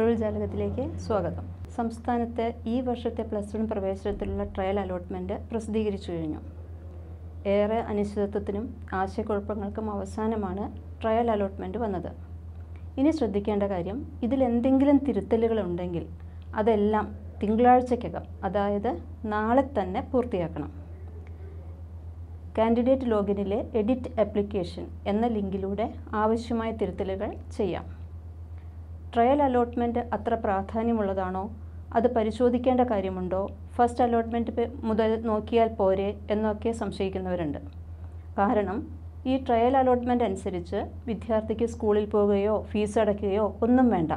തൊഴിൽ ജാലകത്തിലേക്ക് സ്വാഗതം സംസ്ഥാനത്ത് ഈ വർഷത്തെ പ്ലസ് വൺ പ്രവേശനത്തിലുള്ള ട്രയൽ അലോട്ട്മെൻറ്റ് പ്രസിദ്ധീകരിച്ചു കഴിഞ്ഞു ഏറെ അനിശ്ചിതത്വത്തിനും ആശയക്കുഴപ്പങ്ങൾക്കും അവസാനമാണ് ട്രയൽ അലോട്ട്മെൻറ്റ് വന്നത് ഇനി ശ്രദ്ധിക്കേണ്ട കാര്യം ഇതിലെന്തെങ്കിലും തിരുത്തലുകൾ ഉണ്ടെങ്കിൽ അതെല്ലാം തിങ്കളാഴ്ചയ്ക്കകം അതായത് നാളെ തന്നെ പൂർത്തിയാക്കണം കാൻഡിഡേറ്റ് ലോഗിനിലെ എഡിറ്റ് ആപ്ലിക്കേഷൻ എന്ന ലിങ്കിലൂടെ ആവശ്യമായ തിരുത്തലുകൾ ചെയ്യാം ട്രയൽ അലോട്ട്മെൻറ്റ് അത്ര പ്രാധാന്യമുള്ളതാണോ അത് പരിശോധിക്കേണ്ട കാര്യമുണ്ടോ ഫസ്റ്റ് അലോട്ട്മെൻറ്റ് മുതൽ നോക്കിയാൽ പോരെ എന്നൊക്കെ സംശയിക്കുന്നവരുണ്ട് കാരണം ഈ ട്രയൽ അലോട്ട്മെൻറ്റ് അനുസരിച്ച് വിദ്യാർത്ഥിക്ക് സ്കൂളിൽ പോവുകയോ ഫീസ് അടയ്ക്കുകയോ ഒന്നും വേണ്ട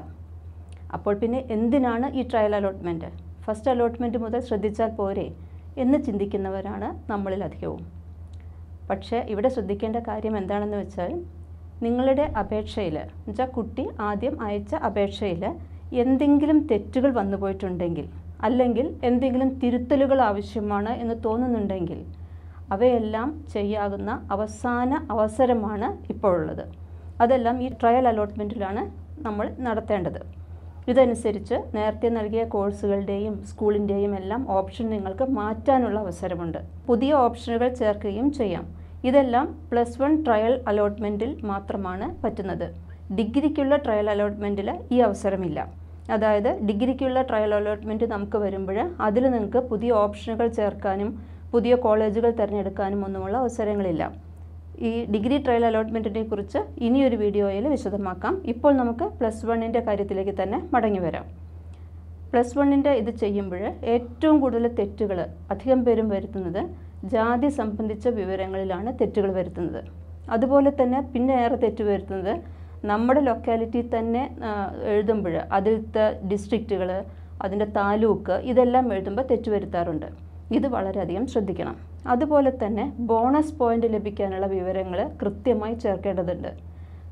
അപ്പോൾ പിന്നെ എന്തിനാണ് ഈ ട്രയൽ അലോട്ട്മെൻറ്റ് ഫസ്റ്റ് അലോട്ട്മെൻറ്റ് മുതൽ ശ്രദ്ധിച്ചാൽ പോരെ എന്ന് ചിന്തിക്കുന്നവരാണ് നമ്മളിലധികവും പക്ഷേ ഇവിടെ ശ്രദ്ധിക്കേണ്ട കാര്യം എന്താണെന്ന് വെച്ചാൽ നിങ്ങളുടെ അപേക്ഷയിൽ എന്നുവെച്ചാൽ കുട്ടി ആദ്യം അയച്ച അപേക്ഷയിൽ എന്തെങ്കിലും തെറ്റുകൾ വന്നുപോയിട്ടുണ്ടെങ്കിൽ അല്ലെങ്കിൽ എന്തെങ്കിലും തിരുത്തലുകൾ ആവശ്യമാണ് എന്ന് തോന്നുന്നുണ്ടെങ്കിൽ അവയെല്ലാം ചെയ്യാകുന്ന അവസാന അവസരമാണ് ഇപ്പോഴുള്ളത് അതെല്ലാം ഈ ട്രയൽ അലോട്ട്മെൻറ്റിലാണ് നമ്മൾ നടത്തേണ്ടത് ഇതനുസരിച്ച് നേരത്തെ നൽകിയ കോഴ്സുകളുടെയും സ്കൂളിൻ്റെയും എല്ലാം ഓപ്ഷൻ നിങ്ങൾക്ക് മാറ്റാനുള്ള അവസരമുണ്ട് പുതിയ ഓപ്ഷനുകൾ ചേർക്കുകയും ചെയ്യാം ഇതെല്ലാം പ്ലസ് വൺ ട്രയൽ അലോട്ട്മെൻറ്റിൽ മാത്രമാണ് പറ്റുന്നത് ഡിഗ്രിക്കുള്ള ട്രയൽ അലോട്ട്മെൻറ്റിൽ ഈ അവസരമില്ല അതായത് ഡിഗ്രിക്കുള്ള ട്രയൽ അലോട്ട്മെൻറ്റ് നമുക്ക് വരുമ്പോൾ അതിൽ നിങ്ങൾക്ക് പുതിയ ഓപ്ഷനുകൾ ചേർക്കാനും പുതിയ കോളേജുകൾ തിരഞ്ഞെടുക്കാനും ഒന്നുമുള്ള അവസരങ്ങളില്ല ഈ ഡിഗ്രി ട്രയൽ അലോട്ട്മെൻറ്റിനെ കുറിച്ച് ഇനിയൊരു വീഡിയോയിൽ വിശദമാക്കാം ഇപ്പോൾ നമുക്ക് പ്ലസ് വണ്ണിൻ്റെ കാര്യത്തിലേക്ക് തന്നെ മടങ്ങി വരാം പ്ലസ് വണ്ണിൻ്റെ ഇത് ചെയ്യുമ്പോൾ ഏറ്റവും കൂടുതൽ തെറ്റുകൾ അധികം പേരും വരുത്തുന്നത് ജാതി സംബന്ധിച്ച വിവരങ്ങളിലാണ് തെറ്റുകൾ വരുത്തുന്നത് അതുപോലെ തന്നെ പിന്നെ ഏറെ തെറ്റ് വരുത്തുന്നത് നമ്മുടെ ലൊക്കാലിറ്റി തന്നെ എഴുതുമ്പോൾ അതിലത്തെ ഡിസ്ട്രിക്റ്റുകൾ അതിൻ്റെ താലൂക്ക് ഇതെല്ലാം എഴുതുമ്പോൾ തെറ്റ് വരുത്താറുണ്ട് ഇത് വളരെയധികം ശ്രദ്ധിക്കണം അതുപോലെ തന്നെ ബോണസ് പോയിൻ്റ് ലഭിക്കാനുള്ള വിവരങ്ങൾ കൃത്യമായി ചേർക്കേണ്ടതുണ്ട്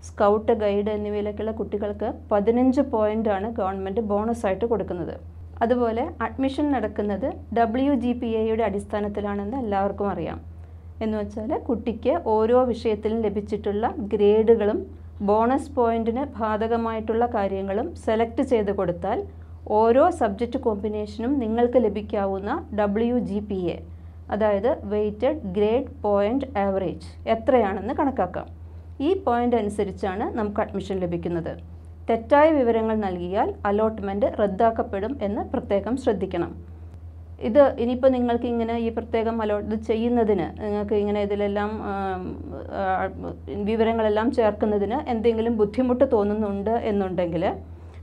സ്കൗട്ട് ഗൈഡ് എന്നിവയിലേക്കുള്ള കുട്ടികൾക്ക് പതിനഞ്ച് പോയിൻ്റാണ് ഗവൺമെൻറ് ബോണസായിട്ട് കൊടുക്കുന്നത് അതുപോലെ അഡ്മിഷൻ നടക്കുന്നത് ഡബ്ല്യു ജി പി എയുടെ അടിസ്ഥാനത്തിലാണെന്ന് എല്ലാവർക്കും അറിയാം എന്ന് വെച്ചാൽ കുട്ടിക്ക് ഓരോ വിഷയത്തിലും ലഭിച്ചിട്ടുള്ള ഗ്രേഡുകളും ബോണസ് പോയിന്റിന് ബാധകമായിട്ടുള്ള കാര്യങ്ങളും സെലക്ട് ചെയ്ത് കൊടുത്താൽ ഓരോ സബ്ജക്റ്റ് കോമ്പിനേഷനും നിങ്ങൾക്ക് ലഭിക്കാവുന്ന ഡബ്ല്യു ജി പി എ അതായത് വെയ്റ്റഡ് ഗ്രേഡ് പോയിൻ്റ് ആവറേജ് എത്രയാണെന്ന് കണക്കാക്കാം ഈ പോയിൻ്റ് അനുസരിച്ചാണ് നമുക്ക് അഡ്മിഷൻ ലഭിക്കുന്നത് തെറ്റായ വിവരങ്ങൾ നൽകിയാൽ അലോട്ട്മെൻറ്റ് റദ്ദാക്കപ്പെടും എന്ന് പ്രത്യേകം ശ്രദ്ധിക്കണം ഇത് ഇനിയിപ്പോൾ നിങ്ങൾക്ക് ഇങ്ങനെ ഈ പ്രത്യേകം അലോട്ട് ഇത് ചെയ്യുന്നതിന് നിങ്ങൾക്ക് ഇങ്ങനെ ഇതിലെല്ലാം വിവരങ്ങളെല്ലാം ചേർക്കുന്നതിന് എന്തെങ്കിലും ബുദ്ധിമുട്ട് തോന്നുന്നുണ്ട് എന്നുണ്ടെങ്കിൽ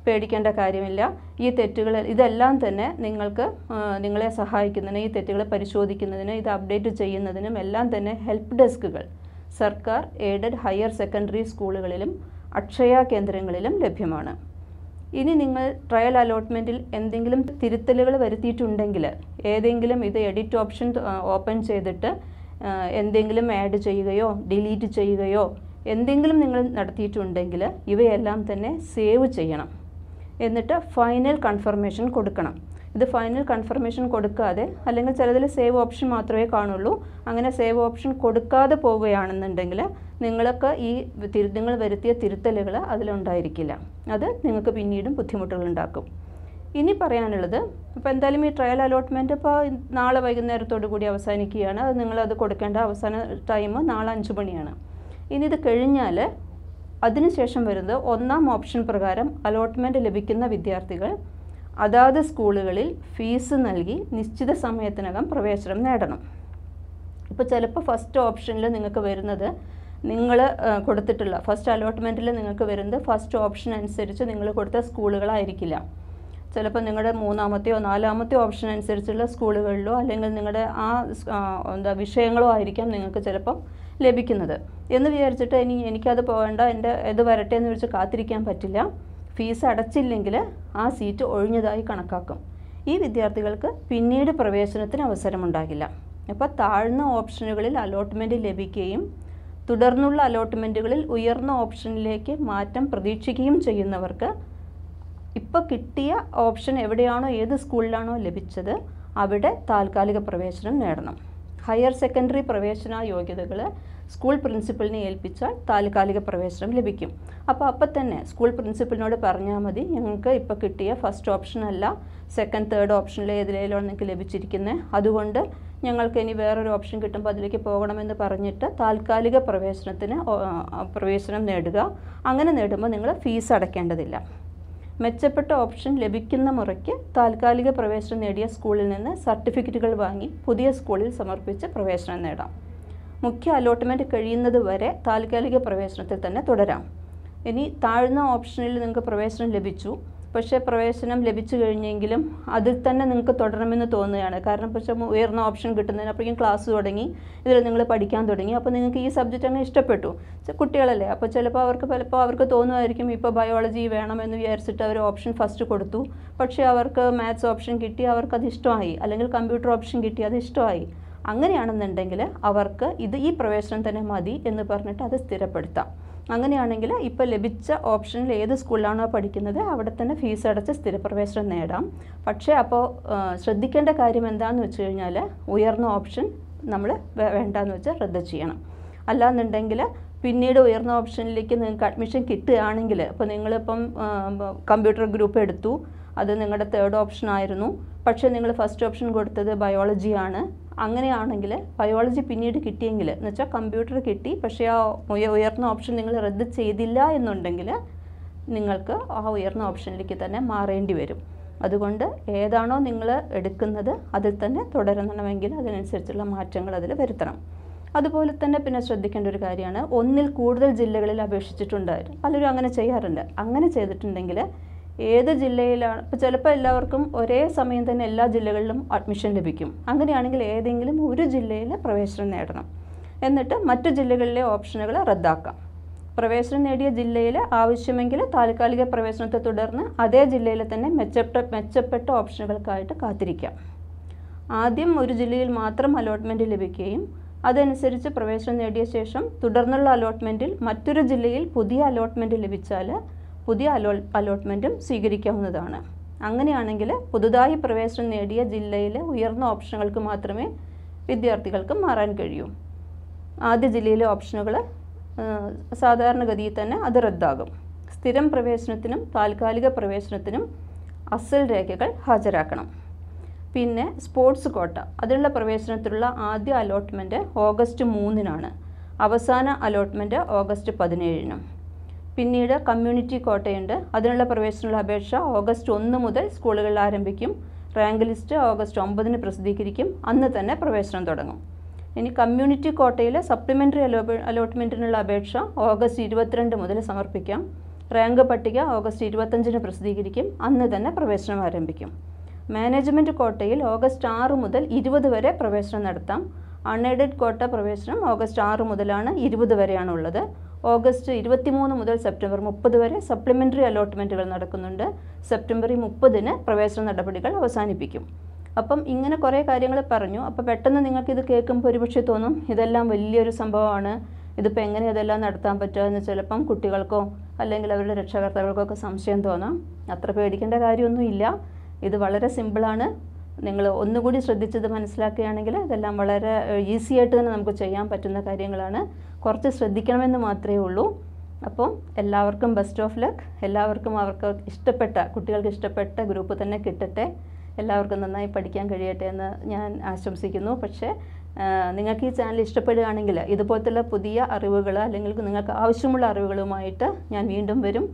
പേടിക്കേണ്ട കാര്യമില്ല ഈ തെറ്റുകൾ ഇതെല്ലാം തന്നെ നിങ്ങൾക്ക് നിങ്ങളെ സഹായിക്കുന്നതിന് ഈ തെറ്റുകൾ പരിശോധിക്കുന്നതിന് ഇത് അപ്ഡേറ്റ് ചെയ്യുന്നതിനും എല്ലാം തന്നെ ഹെൽപ്പ് ഡെസ്കുകൾ സർക്കാർ എയ്ഡഡ് ഹയർ സെക്കൻഡറി സ്കൂളുകളിലും അക്ഷയ കേന്ദ്രങ്ങളിലും ലഭ്യമാണ് ഇനി നിങ്ങൾ ട്രയൽ അലോട്ട്മെൻറ്റിൽ എന്തെങ്കിലും തിരുത്തലുകൾ വരുത്തിയിട്ടുണ്ടെങ്കിൽ ഏതെങ്കിലും ഇത് എഡിറ്റ് ഓപ്ഷൻ ഓപ്പൺ ചെയ്തിട്ട് എന്തെങ്കിലും ആഡ് ചെയ്യുകയോ ഡിലീറ്റ് ചെയ്യുകയോ എന്തെങ്കിലും നിങ്ങൾ നടത്തിയിട്ടുണ്ടെങ്കിൽ ഇവയെല്ലാം തന്നെ സേവ് ചെയ്യണം എന്നിട്ട് ഫൈനൽ കൺഫർമേഷൻ കൊടുക്കണം ഇത് ഫൈനൽ കൺഫർമേഷൻ കൊടുക്കാതെ അല്ലെങ്കിൽ ചിലതിൽ സേവ് ഓപ്ഷൻ മാത്രമേ കാണുള്ളൂ അങ്ങനെ സേവ് ഓപ്ഷൻ കൊടുക്കാതെ പോവുകയാണെന്നുണ്ടെങ്കിൽ നിങ്ങൾക്ക് ഈ നിങ്ങൾ വരുത്തിയ തിരുത്തലുകൾ അതിലുണ്ടായിരിക്കില്ല അത് നിങ്ങൾക്ക് പിന്നീടും ഉണ്ടാക്കും ഇനി പറയാനുള്ളത് ഇപ്പോൾ എന്തായാലും ഈ ട്രയൽ അലോട്ട്മെൻറ്റ് ഇപ്പോൾ നാളെ വൈകുന്നേരത്തോടു കൂടി അവസാനിക്കുകയാണ് അത് നിങ്ങളത് കൊടുക്കേണ്ട അവസാന ടൈം നാളെ അഞ്ച് മണിയാണ് ഇനി ഇത് കഴിഞ്ഞാൽ അതിനുശേഷം വരുന്നത് ഒന്നാം ഓപ്ഷൻ പ്രകാരം അലോട്ട്മെൻറ്റ് ലഭിക്കുന്ന വിദ്യാർത്ഥികൾ അതാത് സ്കൂളുകളിൽ ഫീസ് നൽകി നിശ്ചിത സമയത്തിനകം പ്രവേശനം നേടണം ഇപ്പോൾ ചിലപ്പോൾ ഫസ്റ്റ് ഓപ്ഷനിൽ നിങ്ങൾക്ക് വരുന്നത് നിങ്ങൾ കൊടുത്തിട്ടുള്ള ഫസ്റ്റ് അലോട്ട്മെൻറ്റിൽ നിങ്ങൾക്ക് വരുന്നത് ഫസ്റ്റ് ഓപ്ഷൻ അനുസരിച്ച് നിങ്ങൾ കൊടുത്ത സ്കൂളുകളായിരിക്കില്ല ചിലപ്പോൾ നിങ്ങളുടെ മൂന്നാമത്തെയോ നാലാമത്തെയോ ഓപ്ഷൻ അനുസരിച്ചുള്ള സ്കൂളുകളിലോ അല്ലെങ്കിൽ നിങ്ങളുടെ ആ എന്താ വിഷയങ്ങളോ ആയിരിക്കാം നിങ്ങൾക്ക് ചിലപ്പം ലഭിക്കുന്നത് എന്ന് വിചാരിച്ചിട്ട് ഇനി എനിക്കത് പോകേണ്ട എൻ്റെ ഇത് വരട്ടെ എന്ന് വിളിച്ച് കാത്തിരിക്കാൻ പറ്റില്ല ഫീസ് അടച്ചില്ലെങ്കിൽ ആ സീറ്റ് ഒഴിഞ്ഞതായി കണക്കാക്കും ഈ വിദ്യാർത്ഥികൾക്ക് പിന്നീട് പ്രവേശനത്തിന് അവസരമുണ്ടാകില്ല അപ്പോൾ താഴ്ന്ന ഓപ്ഷനുകളിൽ അലോട്ട്മെൻറ്റ് ലഭിക്കുകയും തുടർന്നുള്ള അലോട്ട്മെൻറ്റുകളിൽ ഉയർന്ന ഓപ്ഷനിലേക്ക് മാറ്റം പ്രതീക്ഷിക്കുകയും ചെയ്യുന്നവർക്ക് ഇപ്പോൾ കിട്ടിയ ഓപ്ഷൻ എവിടെയാണോ ഏത് സ്കൂളിലാണോ ലഭിച്ചത് അവിടെ താൽക്കാലിക പ്രവേശനം നേടണം ഹയർ സെക്കൻഡറി പ്രവേശന യോഗ്യതകൾ സ്കൂൾ പ്രിൻസിപ്പലിനെ ഏൽപ്പിച്ചാൽ താൽക്കാലിക പ്രവേശനം ലഭിക്കും അപ്പോൾ അപ്പം തന്നെ സ്കൂൾ പ്രിൻസിപ്പലിനോട് പറഞ്ഞാൽ മതി ഞങ്ങൾക്ക് ഇപ്പോൾ കിട്ടിയ ഫസ്റ്റ് ഓപ്ഷൻ അല്ല സെക്കൻഡ് തേർഡ് ഓപ്ഷനിലെ ഏതിലേലാണ് നിങ്ങൾക്ക് ലഭിച്ചിരിക്കുന്നത് അതുകൊണ്ട് ഞങ്ങൾക്ക് ഇനി വേറൊരു ഓപ്ഷൻ കിട്ടുമ്പോൾ അതിലേക്ക് പോകണമെന്ന് പറഞ്ഞിട്ട് താൽക്കാലിക പ്രവേശനത്തിന് പ്രവേശനം നേടുക അങ്ങനെ നേടുമ്പോൾ നിങ്ങൾ ഫീസ് അടയ്ക്കേണ്ടതില്ല മെച്ചപ്പെട്ട ഓപ്ഷൻ ലഭിക്കുന്ന മുറയ്ക്ക് താൽക്കാലിക പ്രവേശനം നേടിയ സ്കൂളിൽ നിന്ന് സർട്ടിഫിക്കറ്റുകൾ വാങ്ങി പുതിയ സ്കൂളിൽ സമർപ്പിച്ച് പ്രവേശനം നേടാം മുഖ്യ അലോട്ട്മെൻറ്റ് കഴിയുന്നത് വരെ താൽക്കാലിക പ്രവേശനത്തിൽ തന്നെ തുടരാം ഇനി താഴ്ന്ന ഓപ്ഷനിൽ നിങ്ങൾക്ക് പ്രവേശനം ലഭിച്ചു പക്ഷേ പ്രവേശനം ലഭിച്ചു കഴിഞ്ഞെങ്കിലും അതിൽ തന്നെ നിങ്ങൾക്ക് തുടരണമെന്ന് തോന്നുകയാണ് കാരണം പക്ഷേ ഉയർന്ന ഓപ്ഷൻ കിട്ടുന്നതിന് ക്ലാസ് തുടങ്ങി ഇതിൽ നിങ്ങൾ പഠിക്കാൻ തുടങ്ങി അപ്പോൾ നിങ്ങൾക്ക് ഈ സബ്ജക്റ്റ് അങ്ങ് ഇഷ്ടപ്പെട്ടു കുട്ടികളല്ലേ അപ്പോൾ ചിലപ്പോൾ അവർക്ക് ചിലപ്പോൾ അവർക്ക് തോന്നുമായിരിക്കും ഇപ്പോൾ ബയോളജി വേണമെന്ന് വിചാരിച്ചിട്ട് അവർ ഓപ്ഷൻ ഫസ്റ്റ് കൊടുത്തു പക്ഷേ അവർക്ക് മാത്സ് ഓപ്ഷൻ കിട്ടി അവർക്കത് ഇഷ്ടമായി അല്ലെങ്കിൽ കമ്പ്യൂട്ടർ ഓപ്ഷൻ കിട്ടി അത് ഇഷ്ടമായി അങ്ങനെയാണെന്നുണ്ടെങ്കിൽ അവർക്ക് ഇത് ഈ പ്രവേശനം തന്നെ മതി എന്ന് പറഞ്ഞിട്ട് അത് സ്ഥിരപ്പെടുത്താം അങ്ങനെയാണെങ്കിൽ ഇപ്പോൾ ലഭിച്ച ഓപ്ഷനിൽ ഏത് സ്കൂളിലാണോ പഠിക്കുന്നത് അവിടെ തന്നെ ഫീസ് അടച്ച് സ്ഥിരപ്രവേശനം നേടാം പക്ഷേ അപ്പോൾ ശ്രദ്ധിക്കേണ്ട കാര്യം എന്താണെന്ന് വെച്ച് കഴിഞ്ഞാൽ ഉയർന്ന ഓപ്ഷൻ നമ്മൾ വേണ്ടാന്ന് വെച്ചാൽ റദ്ദ് ചെയ്യണം അല്ലാന്നുണ്ടെങ്കിൽ പിന്നീട് ഉയർന്ന ഓപ്ഷനിലേക്ക് നിങ്ങൾക്ക് അഡ്മിഷൻ കിട്ടുകയാണെങ്കിൽ ഇപ്പോൾ നിങ്ങളിപ്പം കമ്പ്യൂട്ടർ ഗ്രൂപ്പ് എടുത്തു അത് നിങ്ങളുടെ തേർഡ് ഓപ്ഷൻ ആയിരുന്നു പക്ഷേ നിങ്ങൾ ഫസ്റ്റ് ഓപ്ഷൻ കൊടുത്തത് ബയോളജിയാണ് അങ്ങനെയാണെങ്കിൽ ബയോളജി പിന്നീട് കിട്ടിയെങ്കിൽ എന്ന് വെച്ചാൽ കമ്പ്യൂട്ടർ കിട്ടി പക്ഷേ ആ ഉയർന്ന ഓപ്ഷൻ നിങ്ങൾ റദ്ദ് ചെയ്തില്ല എന്നുണ്ടെങ്കിൽ നിങ്ങൾക്ക് ആ ഉയർന്ന ഓപ്ഷനിലേക്ക് തന്നെ മാറേണ്ടി വരും അതുകൊണ്ട് ഏതാണോ നിങ്ങൾ എടുക്കുന്നത് അതിൽ തന്നെ തുടരണമെങ്കിൽ അതിനനുസരിച്ചുള്ള മാറ്റങ്ങൾ അതിൽ വരുത്തണം അതുപോലെ തന്നെ പിന്നെ ശ്രദ്ധിക്കേണ്ട ഒരു കാര്യമാണ് ഒന്നിൽ കൂടുതൽ ജില്ലകളിൽ അപേക്ഷിച്ചിട്ടുണ്ടായിരുന്നു പലരും അങ്ങനെ ചെയ്യാറുണ്ട് അങ്ങനെ ചെയ്തിട്ടുണ്ടെങ്കിൽ ഏത് ജില്ലയിലാണ് ഇപ്പോൾ ചിലപ്പോൾ എല്ലാവർക്കും ഒരേ സമയം തന്നെ എല്ലാ ജില്ലകളിലും അഡ്മിഷൻ ലഭിക്കും അങ്ങനെയാണെങ്കിൽ ഏതെങ്കിലും ഒരു ജില്ലയിൽ പ്രവേശനം നേടണം എന്നിട്ട് മറ്റു ജില്ലകളിലെ ഓപ്ഷനുകൾ റദ്ദാക്കാം പ്രവേശനം നേടിയ ജില്ലയിൽ ആവശ്യമെങ്കിൽ താൽക്കാലിക പ്രവേശനത്തെ തുടർന്ന് അതേ ജില്ലയിലെ തന്നെ മെച്ചപ്പെട്ട മെച്ചപ്പെട്ട ഓപ്ഷനുകൾക്കായിട്ട് കാത്തിരിക്കാം ആദ്യം ഒരു ജില്ലയിൽ മാത്രം അലോട്ട്മെൻറ്റ് ലഭിക്കുകയും അതനുസരിച്ച് പ്രവേശനം നേടിയ ശേഷം തുടർന്നുള്ള അലോട്ട്മെൻറ്റിൽ മറ്റൊരു ജില്ലയിൽ പുതിയ അലോട്ട്മെൻറ്റ് ലഭിച്ചാൽ പുതിയ അലോ അലോട്ട്മെൻറ്റും സ്വീകരിക്കാവുന്നതാണ് അങ്ങനെയാണെങ്കിൽ പുതുതായി പ്രവേശനം നേടിയ ജില്ലയിലെ ഉയർന്ന ഓപ്ഷനുകൾക്ക് മാത്രമേ വിദ്യാർത്ഥികൾക്ക് മാറാൻ കഴിയൂ ആദ്യ ജില്ലയിലെ ഓപ്ഷനുകൾ സാധാരണഗതിയിൽ തന്നെ അത് റദ്ദാകും സ്ഥിരം പ്രവേശനത്തിനും താൽക്കാലിക പ്രവേശനത്തിനും അസൽ രേഖകൾ ഹാജരാക്കണം പിന്നെ സ്പോർട്സ് കോട്ട അതിനുള്ള പ്രവേശനത്തിലുള്ള ആദ്യ അലോട്ട്മെൻറ്റ് ഓഗസ്റ്റ് മൂന്നിനാണ് അവസാന അലോട്ട്മെൻറ്റ് ഓഗസ്റ്റ് പതിനേഴിനും പിന്നീട് കമ്മ്യൂണിറ്റി കോട്ടയുണ്ട് അതിനുള്ള പ്രവേശനമുള്ള അപേക്ഷ ഓഗസ്റ്റ് ഒന്ന് മുതൽ സ്കൂളുകളിൽ ആരംഭിക്കും റാങ്ക് ലിസ്റ്റ് ഓഗസ്റ്റ് ഒമ്പതിന് പ്രസിദ്ധീകരിക്കും അന്ന് തന്നെ പ്രവേശനം തുടങ്ങും ഇനി കമ്മ്യൂണിറ്റി കോട്ടയിലെ സപ്ലിമെൻ്ററി അലോ അലോട്ട്മെൻറ്റിനുള്ള അപേക്ഷ ഓഗസ്റ്റ് ഇരുപത്തിരണ്ട് മുതൽ സമർപ്പിക്കാം റാങ്ക് പട്ടിക ഓഗസ്റ്റ് ഇരുപത്തഞ്ചിന് പ്രസിദ്ധീകരിക്കും അന്ന് തന്നെ പ്രവേശനം ആരംഭിക്കും മാനേജ്മെൻറ്റ് കോട്ടയിൽ ഓഗസ്റ്റ് ആറ് മുതൽ ഇരുപത് വരെ പ്രവേശനം നടത്താം അൺഎയ്ഡഡ് കോട്ട പ്രവേശനം ഓഗസ്റ്റ് ആറ് മുതലാണ് ഇരുപത് വരെയാണുള്ളത് ഓഗസ്റ്റ് മൂന്ന് മുതൽ സെപ്റ്റംബർ മുപ്പത് വരെ സപ്ലിമെൻ്ററി അലോട്ട്മെൻറ്റുകൾ നടക്കുന്നുണ്ട് സെപ്റ്റംബർ മുപ്പതിന് പ്രവേശന നടപടികൾ അവസാനിപ്പിക്കും അപ്പം ഇങ്ങനെ കുറേ കാര്യങ്ങൾ പറഞ്ഞു അപ്പോൾ പെട്ടെന്ന് നിങ്ങൾക്ക് ഇത് കേൾക്കുമ്പോൾ ഒരുപക്ഷെ തോന്നും ഇതെല്ലാം വലിയൊരു സംഭവമാണ് ഇതിപ്പോൾ എങ്ങനെ ഇതെല്ലാം നടത്താൻ പറ്റുക എന്ന് ചിലപ്പം കുട്ടികൾക്കോ അല്ലെങ്കിൽ അവരുടെ രക്ഷാകർത്താക്കൾക്കോ ഒക്കെ സംശയം തോന്നാം അത്ര പേടിക്കേണ്ട കാര്യമൊന്നുമില്ല ഇത് വളരെ സിമ്പിളാണ് നിങ്ങൾ ഒന്നുകൂടി ശ്രദ്ധിച്ചത് മനസ്സിലാക്കുകയാണെങ്കിൽ ഇതെല്ലാം വളരെ ഈസി ആയിട്ട് തന്നെ നമുക്ക് ചെയ്യാൻ പറ്റുന്ന കാര്യങ്ങളാണ് കുറച്ച് ശ്രദ്ധിക്കണമെന്ന് മാത്രമേ ഉള്ളൂ അപ്പം എല്ലാവർക്കും ബെസ്റ്റ് ഓഫ് ലക്ക് എല്ലാവർക്കും അവർക്ക് ഇഷ്ടപ്പെട്ട കുട്ടികൾക്ക് ഇഷ്ടപ്പെട്ട ഗ്രൂപ്പ് തന്നെ കിട്ടട്ടെ എല്ലാവർക്കും നന്നായി പഠിക്കാൻ കഴിയട്ടെ എന്ന് ഞാൻ ആശംസിക്കുന്നു പക്ഷേ നിങ്ങൾക്ക് ഈ ചാനൽ ഇഷ്ടപ്പെടുകയാണെങ്കിൽ ഇതുപോലത്തുള്ള പുതിയ അറിവുകൾ അല്ലെങ്കിൽ നിങ്ങൾക്ക് ആവശ്യമുള്ള അറിവുകളുമായിട്ട് ഞാൻ വീണ്ടും വരും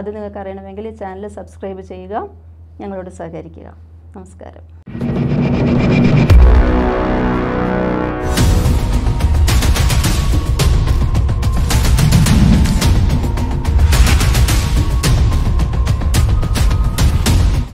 അത് നിങ്ങൾക്ക് അറിയണമെങ്കിൽ ഈ ചാനൽ സബ്സ്ക്രൈബ് ചെയ്യുക ഞങ്ങളോട് സഹകരിക്കുക നമസ്കാരം